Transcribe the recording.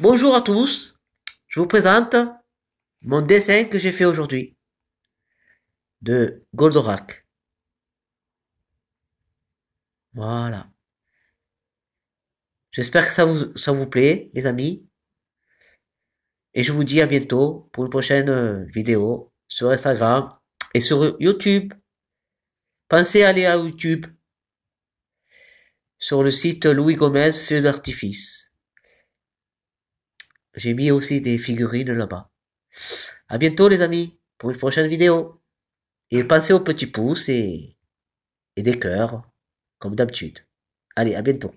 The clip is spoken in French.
Bonjour à tous, je vous présente mon dessin que j'ai fait aujourd'hui de Goldorak. Voilà. J'espère que ça vous, ça vous plaît, les amis. Et je vous dis à bientôt pour une prochaine euh, vidéo sur Instagram et sur YouTube. Pensez à aller à YouTube sur le site Louis Gomez Feux d'artifice. J'ai mis aussi des figurines là-bas. À bientôt les amis pour une prochaine vidéo. Et pensez aux petits pouces. et, et des cœurs, comme d'habitude. Allez, à bientôt.